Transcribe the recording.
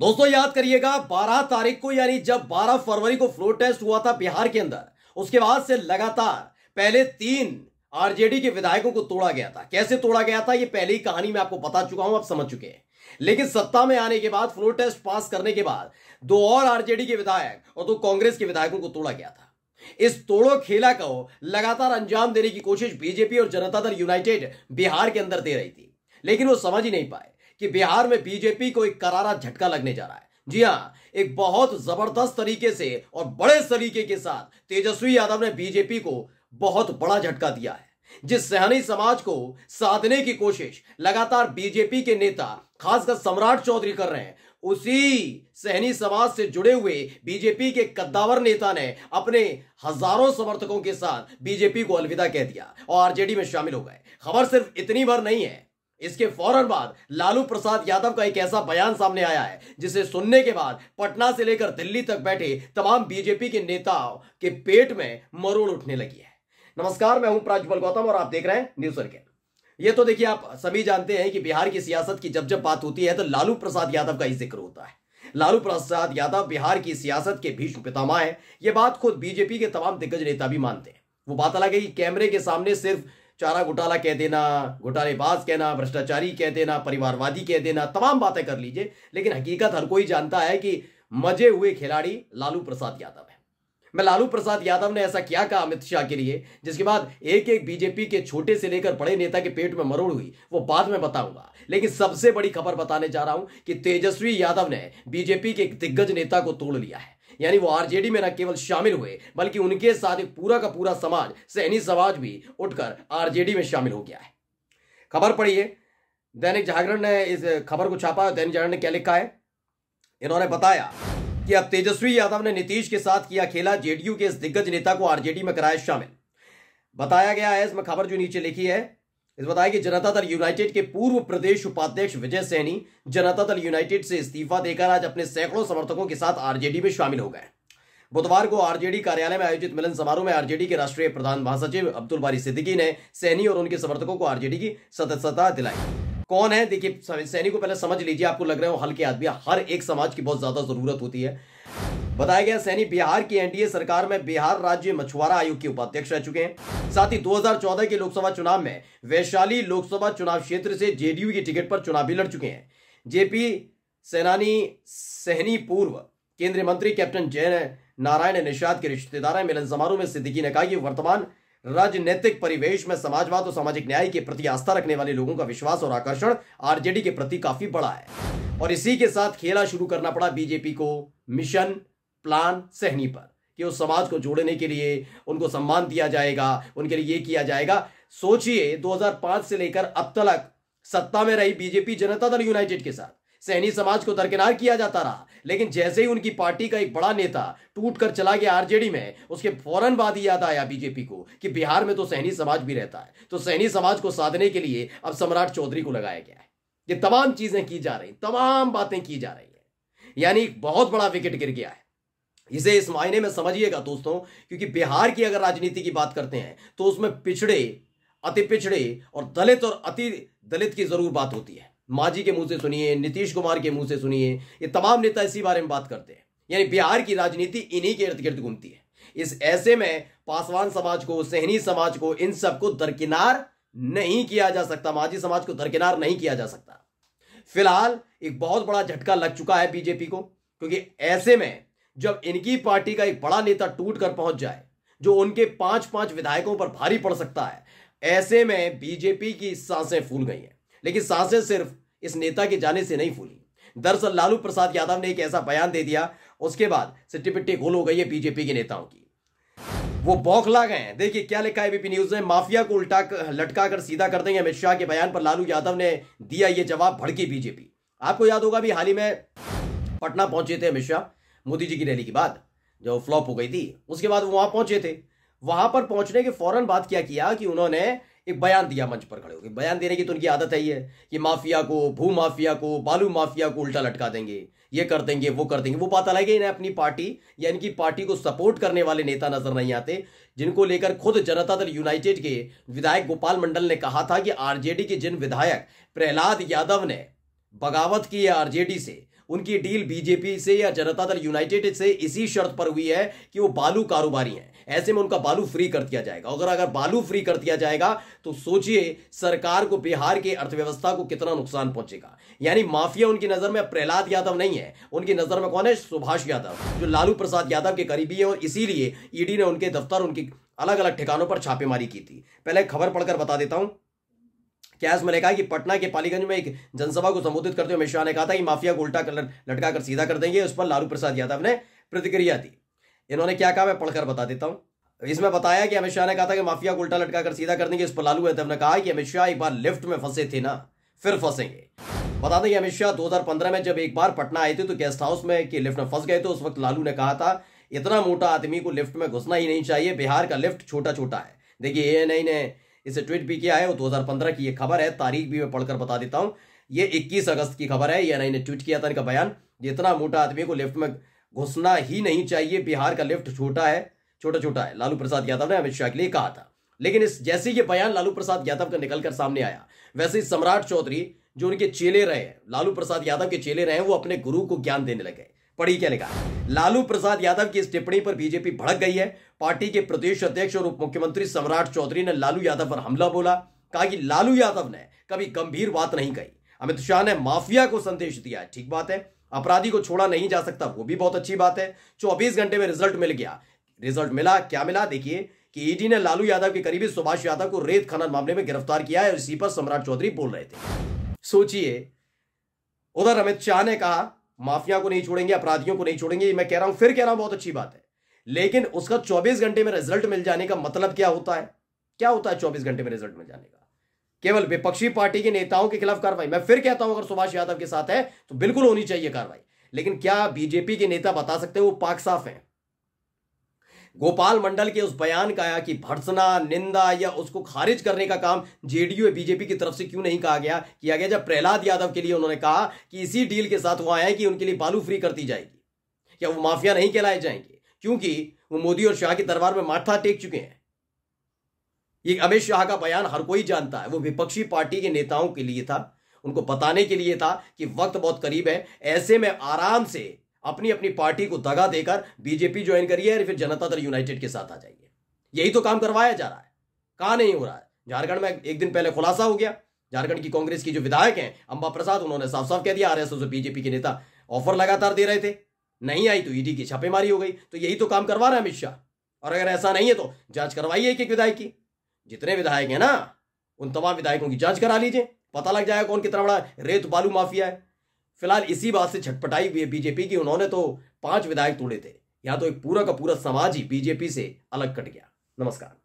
दोस्तों याद करिएगा 12 तारीख को यानी जब 12 फरवरी को फ्लोर टेस्ट हुआ था बिहार के अंदर उसके बाद से लगातार पहले तीन आरजेडी के विधायकों को तोड़ा गया था कैसे तोड़ा गया था ये पहले ही कहानी में आपको बता चुका हूं आप समझ चुके हैं लेकिन सत्ता में आने के बाद फ्लोर टेस्ट पास करने के बाद दो और आरजेडी के विधायक और दो कांग्रेस के विधायकों को तोड़ा गया था इस तोड़ो खेला को लगातार अंजाम देने की कोशिश बीजेपी और जनता दल यूनाइटेड बिहार के अंदर दे रही थी लेकिन वो समझ ही नहीं पाए कि बिहार में बीजेपी को एक करारा झटका लगने जा रहा है जी हाँ एक बहुत जबरदस्त तरीके से और बड़े तरीके के साथ तेजस्वी यादव ने बीजेपी को बहुत बड़ा झटका दिया है जिस सहनी समाज को साधने की कोशिश लगातार बीजेपी के नेता खासकर सम्राट चौधरी कर रहे हैं उसी सहनी समाज से जुड़े हुए बीजेपी के कद्दावर नेता ने अपने हजारों समर्थकों के साथ बीजेपी को अलविदा कह दिया और आरजेडी में शामिल हो गए खबर सिर्फ इतनी भर नहीं है इसके फौरन बाद लालू प्रसाद यादव का एक ऐसा बयान सामने आया है जिसे सुनने के बाद पटना से लेकर दिल्ली तक बैठे तमाम बीजेपी के नेताओं के पेट में मरोड़ उठने लगी है नमस्कार मैं हूं प्राजपल गौतम और आप देख रहे हैं न्यूज अर्के ये तो देखिए आप सभी जानते हैं कि बिहार की सियासत की जब जब बात होती है तो लालू प्रसाद यादव का ही जिक्र होता है लालू प्रसाद यादव बिहार की सियासत के भीष्म पितामा है ये बात खुद बीजेपी के तमाम दिग्गज नेता भी मानते हैं वो बात अलग है कि कैमरे के सामने सिर्फ चारा घोटाला कह देना घोटालेबाज कहना भ्रष्टाचारी कह देना परिवारवादी कह देना तमाम बातें कर लीजिए लेकिन हकीकत हर कोई जानता है कि मजे हुए खिलाड़ी लालू प्रसाद यादव है मैं लालू प्रसाद यादव ने ऐसा क्या कहा अमित शाह के लिए जिसके बाद एक एक बीजेपी के छोटे से लेकर बड़े नेता के पेट में मरोड़ हुई वो बाद में बताऊंगा लेकिन सबसे बड़ी खबर बताने जा रहा हूं कि तेजस्वी यादव ने बीजेपी के एक दिग्गज नेता को तोड़ लिया है यानी वो आरजेडी में न केवल शामिल हुए बल्कि उनके साथ एक पूरा का पूरा समाज सैनी समाज भी उठकर आरजेडी में शामिल हो गया है खबर पढ़िए दैनिक जागरण ने इस खबर को छापा दैनिक जागरण ने क्या लिखा है इन्होंने बताया कि अब तेजस्वी यादव ने नीतीश के साथ किया खेला जेडीयू के इस दिग्गज नेता को आरजेडी में कराया शामिल बताया गया है इसमें खबर जो नीचे लिखी है इस बताया कि जनता दल यूनाइटेड के पूर्व प्रदेश उपाध्यक्ष विजय सैनी जनता दल यूनाइटेड से इस्तीफा देकर आज अपने सैकड़ों समर्थकों के साथ आरजेडी में शामिल हो गए बुधवार को आरजेडी कार्यालय में आयोजित मिलन समारोह में आरजेडी के राष्ट्रीय प्रधान महासचिव अब्दुल बारी सिद्दीकी ने सैनी और उनके समर्थकों को आरजेडी की सदस्यता दिलाई कौन है देखिए सैनी को पहले समझ लीजिए आपको लग रहे हो हल्के आदमी हर एक समाज की बहुत ज्यादा जरूरत होती है बताया गया सैनी बिहार की एनडीए सरकार में बिहार राज्य मछुआरा आयोग के उपाध्यक्ष रह चुके हैं साथ ही 2014 के लोकसभा चुनाव में वैशाली लोकसभा चुनाव क्षेत्र से जेडीयू की टिकट पर चुनाव भी लड़ चुके हैं जेपी सेनानी सहनी पूर्व केंद्रीय मंत्री कैप्टन जय नारायण निषाद के रिश्तेदार मिलन समारोह में सिद्दीकी ने कहा कि वर्तमान राजनीतिक परिवेश में समाजवाद और सामाजिक न्याय के प्रति आस्था रखने वाले लोगों का विश्वास और आकर्षण आरजेडी के प्रति काफी बड़ा है और इसी के साथ खेला शुरू करना पड़ा बीजेपी को मिशन प्लान सहनी पर कि उस समाज को जोड़ने के लिए उनको सम्मान दिया जाएगा उनके लिए ये किया जाएगा सोचिए 2005 से लेकर अब तक सत्ता में रही बीजेपी जनता दल यूनाइटेड के साथ सहनी समाज को दरकिनार किया जाता रहा लेकिन जैसे ही उनकी पार्टी का एक बड़ा नेता टूट कर चला गया आरजेडी में उसके फौरन बाद याद आया बीजेपी को कि बिहार में तो सहनी समाज भी रहता है तो सहनी समाज को साधने के लिए अब सम्राट चौधरी को लगाया गया है ये तमाम चीजें की जा रही तमाम बातें की जा रही है यानी बहुत बड़ा विकेट गिर गया है इसे इस मायने में समझिएगा दोस्तों क्योंकि बिहार की अगर राजनीति की बात करते हैं तो उसमें पिछड़े अति पिछड़े और दलित और अति दलित की जरूर बात होती है माझी के मुंह से सुनिए नीतीश कुमार के मुंह से सुनिए ये तमाम नेता इसी बारे में बात करते हैं यानी बिहार की राजनीति इन्हीं के इर्द गिर्द घूमती है इस ऐसे में पासवान समाज को सहनी समाज को इन सबको दरकिनार नहीं किया जा सकता माजी समाज को दरकिनार नहीं किया जा सकता फिलहाल एक बहुत बड़ा झटका लग चुका है बीजेपी को क्योंकि ऐसे में जब इनकी पार्टी का एक बड़ा नेता टूट कर पहुंच जाए जो उनके पांच पांच विधायकों पर भारी पड़ सकता है ऐसे में बीजेपी की सांसें फूल गई हैं लेकिन सांसें सिर्फ इस नेता के जाने से नहीं फूली दरअसल लालू प्रसाद यादव ने एक ऐसा बयान दे दिया उसके बाद सिट्टी पिट्टी गोल हो गई है बीजेपी के नेताओं की वो बौखला गए हैं देखिए क्या लिखा है बीपी न्यूज ने माफिया को उल्टा लटका कर सीधा कर देंगे अमित शाह के बयान पर लालू यादव ने दिया ये जवाब भड़की बीजेपी आपको याद होगा भी हाल ही में पटना पहुंचे थे अमित शाह मोदी जी की रैली के बाद जो फ्लॉप हो गई थी उसके बाद वो वहां पहुंचे थे वहां पर पहुंचने के फौरन बाद क्या किया कि उन्होंने एक बयान दिया मंच पर खड़े होकर बयान देने की तो उनकी आदत है ही है कि माफिया को भू माफिया को बालू माफिया को उल्टा लटका देंगे ये कर देंगे वो कर देंगे वो पता लगे इन्हें अपनी पार्टी या इनकी पार्टी को सपोर्ट करने वाले नेता नजर नहीं आते जिनको लेकर खुद जनता दल यूनाइटेड के विधायक गोपाल मंडल ने कहा था कि आरजेडी के जिन विधायक प्रहलाद यादव ने बगावत की है आरजेडी से उनकी डील बीजेपी से या जनता दल यूनाइटेड से इसी शर्त पर हुई है कि वो बालू कारोबारी हैं ऐसे में उनका बालू फ्री कर दिया जाएगा अगर अगर बालू फ्री कर दिया जाएगा तो सोचिए सरकार को बिहार की अर्थव्यवस्था को कितना नुकसान पहुंचेगा यानी माफिया उनकी नजर में प्रहलाद यादव नहीं है उनकी नजर में कौन है सुभाष यादव जो लालू प्रसाद यादव के करीबी है और इसीलिए ईडी e ने उनके दफ्तर उनके अलग अलग ठिकानों पर छापेमारी की थी पहले खबर पढ़कर बता देता हूं में मलिक कहा कि पटना के पालीगंज में एक जनसभा को संबोधित करते हुए अमित शाह ने कहा था कि माफिया को उल्टा कलर लटका कर सीधा कर देंगे उस पर लालू प्रसाद यादव ने प्रतिक्रिया दी इन्होंने क्या कहा मैं पढ़कर बता देता हूं इसमें बताया कि अमित शाह ने कहा था कि माफिया को उल्टा लटका कर सीधा कर देंगे इस पर लालू यादव ने कहा कि अमित शाह एक बार लिफ्ट में फंसे थे ना फिर फंसेंगे बता दें कि अमित शाह दो में जब एक बार पटना आए थे तो गेस्ट हाउस में कि लिफ्ट में फंस गए थे उस वक्त लालू ने कहा था इतना मोटा आदमी को लिफ्ट में घुसना ही नहीं चाहिए बिहार का लिफ्ट छोटा छोटा है देखिए ए एन ने इसे ट्वीट भी किया है और 2015 की ये खबर है तारीख भी मैं पढ़कर बता देता हूं ये 21 अगस्त की खबर है या ने ट्वीट किया था इनका बयान जितना मोटा आदमी को लेफ्ट में घुसना ही नहीं चाहिए बिहार का लेफ्ट छोटा है छोटा छोटा है लालू प्रसाद यादव ने अमित शाह के लिए कहा था लेकिन इस जैसे ये बयान लालू प्रसाद यादव का निकलकर सामने आया वैसे सम्राट चौधरी जो उनके चेले रहे लालू प्रसाद यादव के चेले रहे वो अपने गुरु को ज्ञान देने लगे पढ़ी क्या लिखा लालू प्रसाद यादव की इस टिप्पणी पर बीजेपी भड़क गई है पार्टी के प्रदेश अध्यक्ष और उप मुख्यमंत्री सम्राट चौधरी ने लालू यादव पर हमला बोला कहा कि लालू यादव ने कभी गंभीर बात नहीं कही अमित शाह ने माफिया को संदेश दिया ठीक बात है अपराधी को छोड़ा नहीं जा सकता वो भी बहुत अच्छी बात है चौबीस घंटे में रिजल्ट मिल गया रिजल्ट मिला क्या मिला देखिए कि ईडी ने लालू यादव के करीबी सुभाष यादव को रेत खनन मामले में गिरफ्तार किया है और इसी पर सम्राट चौधरी बोल रहे थे सोचिए उधर अमित शाह ने कहा माफिया को नहीं छोड़ेंगे अपराधियों को नहीं छोड़ेंगे मैं कह रहा हूं फिर कह रहा हूं बहुत अच्छी बात है लेकिन उसका 24 घंटे में रिजल्ट मिल जाने का मतलब क्या होता है क्या होता है 24 घंटे में रिजल्ट मिल जाने का केवल विपक्षी पार्टी के नेताओं के खिलाफ कार्रवाई मैं फिर कहता हूं अगर सुभाष यादव के साथ है तो बिल्कुल होनी चाहिए कार्रवाई लेकिन क्या बीजेपी के नेता बता सकते हैं वो पाक साफ हैं गोपाल मंडल के उस बयान का आया कि भर्सना निंदा या उसको खारिज करने का काम जेडीयू या बीजेपी की तरफ से क्यों नहीं कहा गया किया गया जब प्रहलाद यादव के लिए उन्होंने कहा कि इसी डील के साथ वो आए कि उनके लिए बालू फ्री कर दी जाएगी क्या वो माफिया नहीं कहलाए जाएंगे क्योंकि वो मोदी और शाह के दरबार में माथा टेक चुके हैं ये अमित शाह का बयान हर कोई जानता है वो विपक्षी पार्टी के नेताओं के लिए था उनको बताने के लिए था कि वक्त बहुत करीब है ऐसे में आराम से अपनी अपनी पार्टी को दगा देकर बीजेपी ज्वाइन करिए फिर जनता दल यूनाइटेड के साथ आ जाइए यही तो काम करवाया जा रहा है कहा नहीं हो रहा है झारखंड में एक दिन पहले खुलासा हो गया झारखंड की कांग्रेस की जो विधायक हैं अंबा प्रसाद उन्होंने साफ साफ कह दिया आरएसएस और बीजेपी के नेता ऑफर लगातार दे रहे थे नहीं आई तो ईडी की छापेमारी हो गई तो यही तो काम करवा रहे हैं अमित शाह और अगर ऐसा नहीं है तो जांच करवाइए एक एक विधायक की जितने विधायक हैं ना उन तमाम विधायकों की जांच करा लीजिए पता लग जाएगा कौन कितना बड़ा रेत बालू माफिया है फिलहाल इसी बात से छटपटाई हुई है बीजेपी की उन्होंने तो पांच विधायक तोड़े थे यहां तो एक पूरा का पूरा समाज ही बीजेपी से अलग कट गया नमस्कार